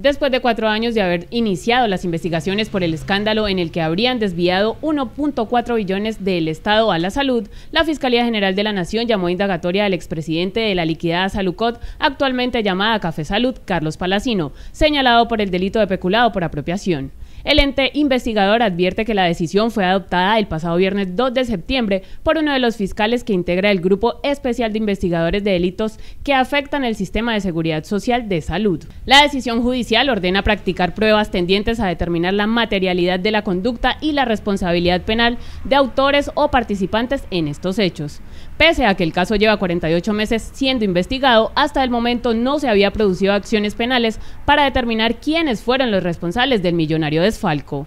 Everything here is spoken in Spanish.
después de cuatro años de haber iniciado las investigaciones por el escándalo en el que habrían desviado 1.4 billones del Estado a la salud, la Fiscalía General de la Nación llamó indagatoria al expresidente de la liquidada Salucot, actualmente llamada Café Salud, Carlos Palacino, señalado por el delito de peculado por apropiación. El ente investigador advierte que la decisión fue adoptada el pasado viernes 2 de septiembre por uno de los fiscales que integra el Grupo Especial de Investigadores de Delitos que afectan el sistema de seguridad social de salud. La decisión judicial ordena practicar pruebas tendientes a determinar la materialidad de la conducta y la responsabilidad penal de autores o participantes en estos hechos. Pese a que el caso lleva 48 meses siendo investigado, hasta el momento no se había producido acciones penales para determinar quiénes fueron los responsables del millonario desfalco.